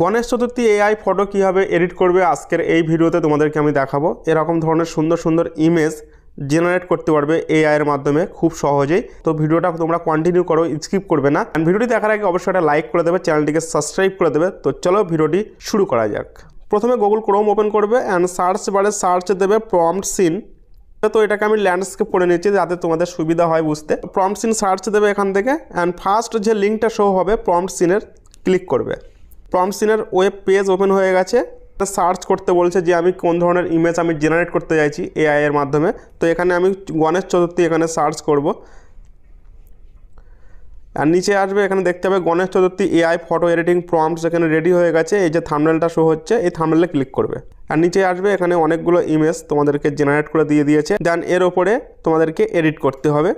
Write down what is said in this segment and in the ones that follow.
Ganesh Chaturthi AI photo কীভাবে edit করবে আজকের এই ভিডিওতে তোমাদেরকে আমি দেখাবো এরকম ধরনের সুন্দর সুন্দর ইমেজ জেনারেট করতে পারবে এআইয়ের মাধ্যমে খুব সহজেই তো ভিডিওটা তোমরা কন্টিনিউ করো স্কিপ করবে না ভিডিওটি দেখার আগে অবশ্যই একটা লাইক করে দেবে চ্যানেলটিকে সাবস্ক্রাইব করে দেবে তো চলো ভিডিওটি শুরু করা যাক প্রথমে গুগল ক্রোম ওপেন করবে অ্যান্ড সার্চ বারে সার্চ দেবে প্রম্পট সিন তো এটাকে আমি ল্যান্ডস্কেপ করে নিচ্ছি যাতে তোমাদের সুবিধা হয় বুঝতে প্রম্পট সিন সার্চ দেবে এখান থেকে অ্যান্ড ফার্স্ট যে লিঙ্কটা শো হবে প্রম্পট সিনের ক্লিক করবে সিনের ওয়েব পেজ ওপেন হয়ে গেছে সার্চ করতে বলছে যে আমি কোন ধরনের ইমেজ আমি জেনারেট করতে চাইছি এআই এর মাধ্যমে তো এখানে আমি গণেশ চতুর্থী এখানে সার্চ করব আর নিচে আসবে এখানে দেখতে হবে Ganesh Chaturthi AI photo editing prompts এখানে রেডি হয়ে গেছে এই যে থামনেলটা শো হচ্ছে এই থামনেলে ক্লিক করবে আর নিচে আসবে এখানে অনেকগুলো ইমেজ তোমাদেরকে জেনারেট করে দিয়ে দিয়েছে দেন এর ওপরে তোমাদেরকে এডিট করতে হবে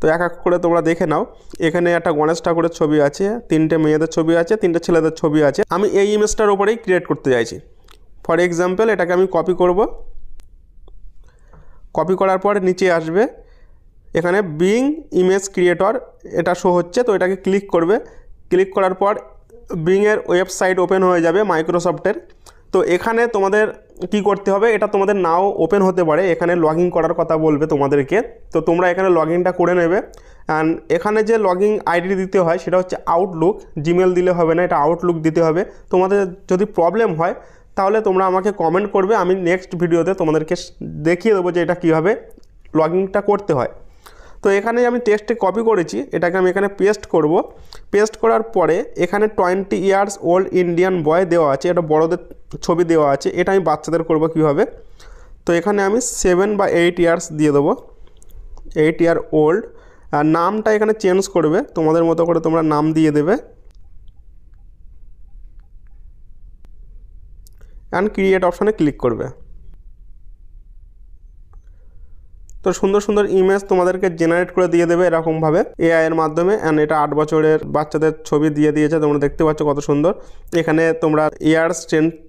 তো এক এক করে তোমরা দেখে নাও এখানে একটা গণেশ ঠাকুরের ছবি আছে তিনটে মেয়েদের ছবি আছে তিনটে ছেলেদের ছবি আছে আমি এই ইমেজটার ওপরেই ক্রিয়েট করতে চাইছি ফর এক্সাম্পল এটাকে আমি কপি করব কপি করার পর নিচে আসবে এখানে বিং ইমেজ ক্রিয়েটর এটা শো হচ্ছে তো এটাকে ক্লিক করবে ক্লিক করার পর বিংয়ের ওয়েবসাইট ওপেন হয়ে যাবে মাইক্রোসফটের তো এখানে তোমাদের কি করতে হবে এটা তোমাদের নাও ওপেন হতে পারে এখানে লগ করার কথা বলবে তোমাদেরকে তো তোমরা এখানে লগ করে নেবে অ্যান্ড এখানে যে লগ আইডি দিতে হয় সেটা হচ্ছে আউটলুক জিমেল দিলে হবে না এটা আউটলুক দিতে হবে তোমাদের যদি প্রবলেম হয় তাহলে তোমরা আমাকে কমেন্ট করবে আমি নেক্সট ভিডিওতে তোমাদেরকে দেখিয়ে দেবো যে এটা কীভাবে লগ করতে হয় তো এখানে আমি টেক্সটে কপি করেছি এটাকে আমি এখানে পেস্ট করব পেস্ট করার পরে এখানে twenty years old Indian boy দেওয়া আছে এটা বড়দের ছবি দেওয়া আছে এটা আমি বাচ্চাদের করব কিভাবে তো এখানে আমি সেভেন বা এইট ইয়ার্স দিয়ে দেবো এইট ইয়ার ওল্ড আর নামটা এখানে চেঞ্জ করবে তোমাদের মতো করে তোমরা নাম দিয়ে দেবে অ্যান্ড ক্রিয়েট অপশানে ক্লিক করবে তো সুন্দর সুন্দর ইমেজ তোমাদেরকে জেনারেট করে দিয়ে দেবে এরকমভাবে এআই এর মাধ্যমে অ্যান্ড এটা আট বছরের বাচ্চাদের ছবি দিয়ে দিয়েছে তোমরা দেখতে পাচ্ছ কত সুন্দর এখানে তোমরা ইয়ার্স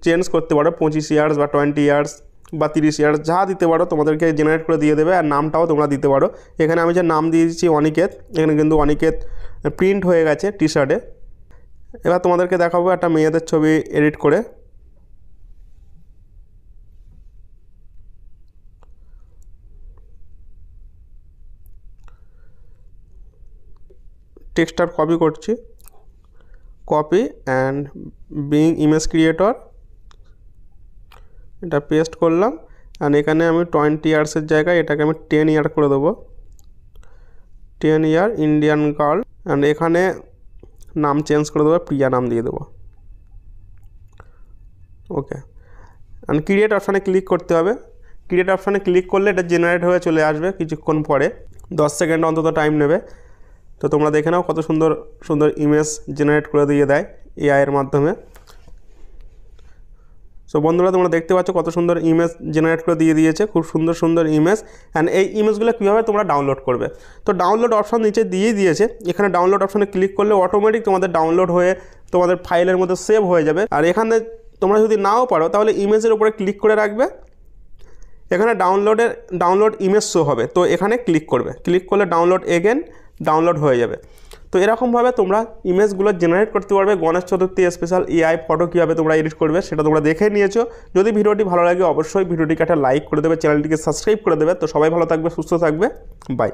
চেঞ্জ করতে পারো পঁচিশ ইয়ার্স বা টোয়েন্টি ইয়ার্স বা তিরিশ ইয়ার্স যা দিতে পারো তোমাদেরকে জেনারেট করে দিয়ে দেবে আর নামটাও তোমরা দিতে পারো এখানে আমি যে নাম দিয়েছি অনিকেত এখানে কিন্তু অনিকেত প্রিন্ট হয়ে গেছে টি শার্টে এবার তোমাদেরকে দেখাবো একটা মেয়েদের ছবি এডিট করে টেক্সটার কপি করছি copy and Bing image creator এটা পেস্ট করলাম অ্যান্ড এখানে আমি টোয়েন্টি ইয়ার্সের জায়গায় এটাকে আমি টেন ইয়ার করে দেবো ten year Indian girl and এখানে নাম চেঞ্জ করে দেবো প্রিয়া নাম দিয়ে দেবো ওকে অ্যান্ড ক্রিয়েট অপশানে ক্লিক করতে হবে ক্রিয়েট অপশানে ক্লিক করলে এটা জেনারেট হয়ে চলে আসবে কিছুক্ষণ পরে দশ সেকেন্ড অন্তত টাইম নেবে তো তোমরা দেখে নাও কত সুন্দর সুন্দর ইমেজ জেনারেট করে দিয়ে দেয় এআইয়ের মাধ্যমে সো বন্ধুরা তোমরা দেখতে পাচ্ছ কত সুন্দর ইমেজ জেনারেট করে দিয়ে দিয়েছে খুব সুন্দর সুন্দর ইমেজ অ্যান্ড এই ইমেজগুলো কীভাবে তোমরা ডাউনলোড করবে তো ডাউনলোড অপশান নিচে দিয়ে দিয়েছে এখানে ডাউনলোড অপশানে ক্লিক করলে অটোমেটিক তোমাদের ডাউনলোড হয়ে তোমাদের ফাইলের মধ্যে সেভ হয়ে যাবে আর এখানে তোমরা যদি নাও পারো তাহলে ইমেজের উপরে ক্লিক করে রাখবে এখানে ডাউনলোডের ডাউনলোড ইমেজ শো হবে তো এখানে ক্লিক করবে ক্লিক করলে ডাউনলোড এগেন ডাউনলোড হয়ে যাবে তো এরকমভাবে তোমরা ইমেজগুলো জেনারেট করতে পারবে Ganesh Chaturthi special AI photo কীভাবে তোমরা এডিট করবে সেটা তোমরা দেখে নিয়েছো যদি ভিডিওটি ভালো লাগে অবশ্যই ভিডিওটিকে একটা লাইক করে দেবে চ্যানেলটিকে সাবস্ক্রাইব করে দেবে তো সবাই ভালো থাকবে সুস্থ থাকবে বাই